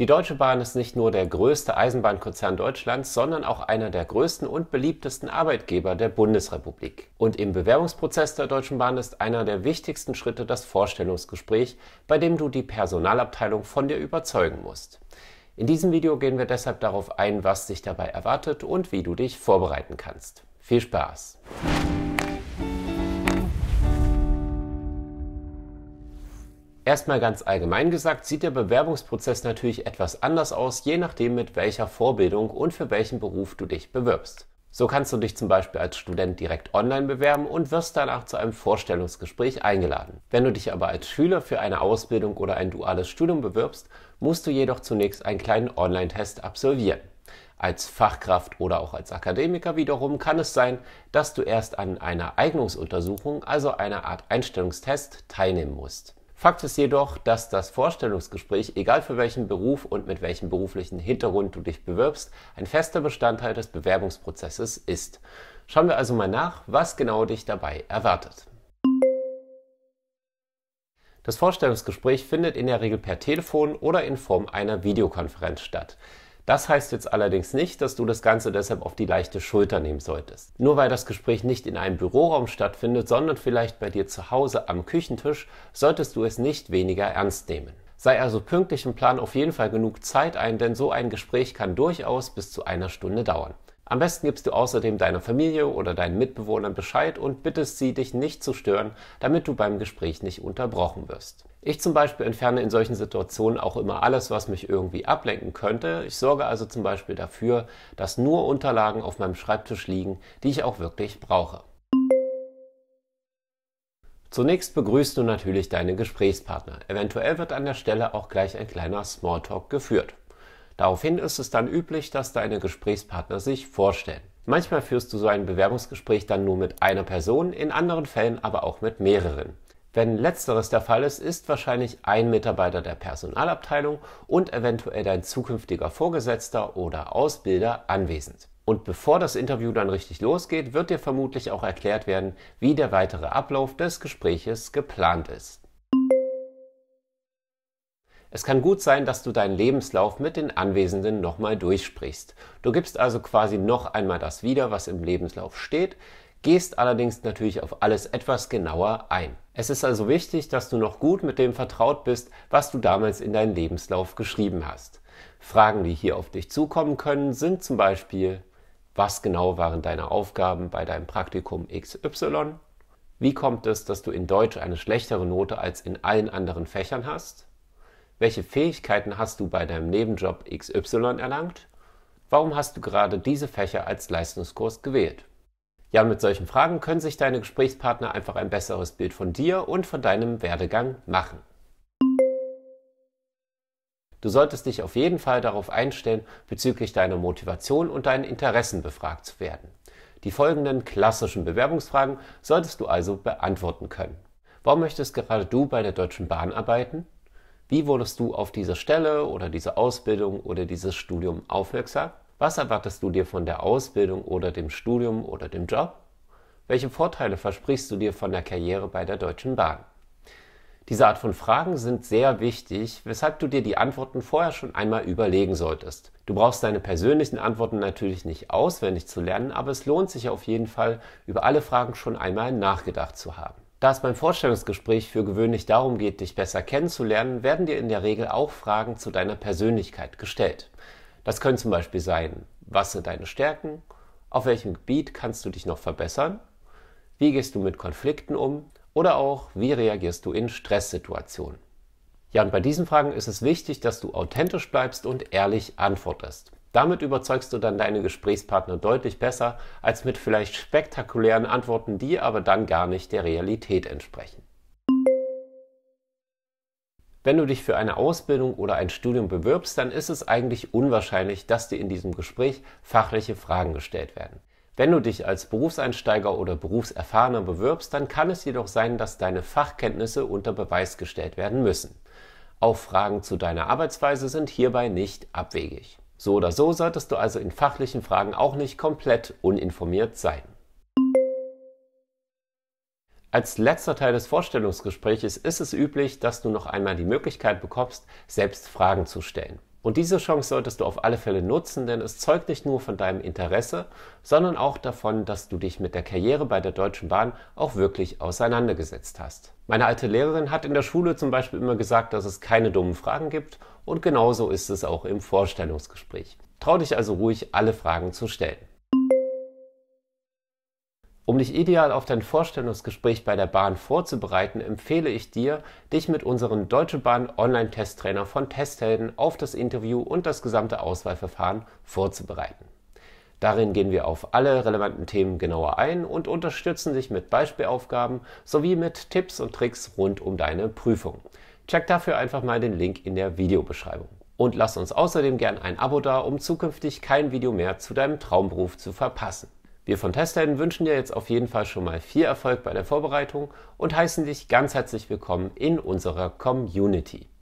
Die Deutsche Bahn ist nicht nur der größte Eisenbahnkonzern Deutschlands, sondern auch einer der größten und beliebtesten Arbeitgeber der Bundesrepublik. Und im Bewerbungsprozess der Deutschen Bahn ist einer der wichtigsten Schritte das Vorstellungsgespräch, bei dem du die Personalabteilung von dir überzeugen musst. In diesem Video gehen wir deshalb darauf ein, was dich dabei erwartet und wie du dich vorbereiten kannst. Viel Spaß! Erstmal ganz allgemein gesagt sieht der Bewerbungsprozess natürlich etwas anders aus, je nachdem mit welcher Vorbildung und für welchen Beruf du dich bewirbst. So kannst du dich zum Beispiel als Student direkt online bewerben und wirst danach zu einem Vorstellungsgespräch eingeladen. Wenn du dich aber als Schüler für eine Ausbildung oder ein duales Studium bewirbst, musst du jedoch zunächst einen kleinen Online-Test absolvieren. Als Fachkraft oder auch als Akademiker wiederum kann es sein, dass du erst an einer Eignungsuntersuchung, also einer Art Einstellungstest, teilnehmen musst. Fakt ist jedoch, dass das Vorstellungsgespräch, egal für welchen Beruf und mit welchem beruflichen Hintergrund du dich bewirbst, ein fester Bestandteil des Bewerbungsprozesses ist. Schauen wir also mal nach, was genau dich dabei erwartet. Das Vorstellungsgespräch findet in der Regel per Telefon oder in Form einer Videokonferenz statt. Das heißt jetzt allerdings nicht, dass du das Ganze deshalb auf die leichte Schulter nehmen solltest. Nur weil das Gespräch nicht in einem Büroraum stattfindet, sondern vielleicht bei dir zu Hause am Küchentisch, solltest du es nicht weniger ernst nehmen. Sei also pünktlich und plan auf jeden Fall genug Zeit ein, denn so ein Gespräch kann durchaus bis zu einer Stunde dauern. Am besten gibst du außerdem deiner Familie oder deinen Mitbewohnern Bescheid und bittest sie, dich nicht zu stören, damit du beim Gespräch nicht unterbrochen wirst. Ich zum Beispiel entferne in solchen Situationen auch immer alles, was mich irgendwie ablenken könnte. Ich sorge also zum Beispiel dafür, dass nur Unterlagen auf meinem Schreibtisch liegen, die ich auch wirklich brauche. Zunächst begrüßt du natürlich deine Gesprächspartner. Eventuell wird an der Stelle auch gleich ein kleiner Smalltalk geführt. Daraufhin ist es dann üblich, dass deine Gesprächspartner sich vorstellen. Manchmal führst du so ein Bewerbungsgespräch dann nur mit einer Person, in anderen Fällen aber auch mit mehreren. Wenn letzteres der Fall ist, ist wahrscheinlich ein Mitarbeiter der Personalabteilung und eventuell dein zukünftiger Vorgesetzter oder Ausbilder anwesend. Und bevor das Interview dann richtig losgeht, wird dir vermutlich auch erklärt werden, wie der weitere Ablauf des Gespräches geplant ist. Es kann gut sein, dass du deinen Lebenslauf mit den Anwesenden nochmal durchsprichst. Du gibst also quasi noch einmal das wieder, was im Lebenslauf steht, gehst allerdings natürlich auf alles etwas genauer ein. Es ist also wichtig, dass du noch gut mit dem vertraut bist, was du damals in deinen Lebenslauf geschrieben hast. Fragen, die hier auf dich zukommen können, sind zum Beispiel, was genau waren deine Aufgaben bei deinem Praktikum XY? Wie kommt es, dass du in Deutsch eine schlechtere Note als in allen anderen Fächern hast? Welche Fähigkeiten hast du bei deinem Nebenjob XY erlangt? Warum hast du gerade diese Fächer als Leistungskurs gewählt? Ja, mit solchen Fragen können sich deine Gesprächspartner einfach ein besseres Bild von dir und von deinem Werdegang machen. Du solltest dich auf jeden Fall darauf einstellen, bezüglich deiner Motivation und deinen Interessen befragt zu werden. Die folgenden klassischen Bewerbungsfragen solltest du also beantworten können. Warum möchtest gerade du bei der Deutschen Bahn arbeiten? Wie wurdest du auf diese Stelle oder diese Ausbildung oder dieses Studium aufmerksam? Was erwartest du dir von der Ausbildung oder dem Studium oder dem Job? Welche Vorteile versprichst du dir von der Karriere bei der Deutschen Bahn? Diese Art von Fragen sind sehr wichtig, weshalb du dir die Antworten vorher schon einmal überlegen solltest. Du brauchst deine persönlichen Antworten natürlich nicht auswendig zu lernen, aber es lohnt sich auf jeden Fall, über alle Fragen schon einmal nachgedacht zu haben. Da es beim Vorstellungsgespräch für gewöhnlich darum geht, dich besser kennenzulernen, werden dir in der Regel auch Fragen zu deiner Persönlichkeit gestellt. Das können zum Beispiel sein, was sind deine Stärken, auf welchem Gebiet kannst du dich noch verbessern, wie gehst du mit Konflikten um oder auch, wie reagierst du in Stresssituationen. Ja, und bei diesen Fragen ist es wichtig, dass du authentisch bleibst und ehrlich antwortest. Damit überzeugst du dann deine Gesprächspartner deutlich besser als mit vielleicht spektakulären Antworten, die aber dann gar nicht der Realität entsprechen. Wenn du dich für eine Ausbildung oder ein Studium bewirbst, dann ist es eigentlich unwahrscheinlich, dass dir in diesem Gespräch fachliche Fragen gestellt werden. Wenn du dich als Berufseinsteiger oder Berufserfahrener bewirbst, dann kann es jedoch sein, dass deine Fachkenntnisse unter Beweis gestellt werden müssen. Auch Fragen zu deiner Arbeitsweise sind hierbei nicht abwegig. So oder so solltest du also in fachlichen Fragen auch nicht komplett uninformiert sein. Als letzter Teil des Vorstellungsgespräches ist es üblich, dass du noch einmal die Möglichkeit bekommst, selbst Fragen zu stellen. Und diese Chance solltest du auf alle Fälle nutzen, denn es zeugt nicht nur von deinem Interesse, sondern auch davon, dass du dich mit der Karriere bei der Deutschen Bahn auch wirklich auseinandergesetzt hast. Meine alte Lehrerin hat in der Schule zum Beispiel immer gesagt, dass es keine dummen Fragen gibt und genauso ist es auch im Vorstellungsgespräch. Trau dich also ruhig, alle Fragen zu stellen. Um dich ideal auf dein Vorstellungsgespräch bei der Bahn vorzubereiten, empfehle ich dir, dich mit unserem Deutsche Bahn Online Testtrainer von Testhelden auf das Interview und das gesamte Auswahlverfahren vorzubereiten. Darin gehen wir auf alle relevanten Themen genauer ein und unterstützen dich mit Beispielaufgaben sowie mit Tipps und Tricks rund um deine Prüfung. Check dafür einfach mal den Link in der Videobeschreibung. Und lass uns außerdem gern ein Abo da, um zukünftig kein Video mehr zu deinem Traumberuf zu verpassen. Wir von Testhelden wünschen dir jetzt auf jeden Fall schon mal viel Erfolg bei der Vorbereitung und heißen dich ganz herzlich willkommen in unserer Community.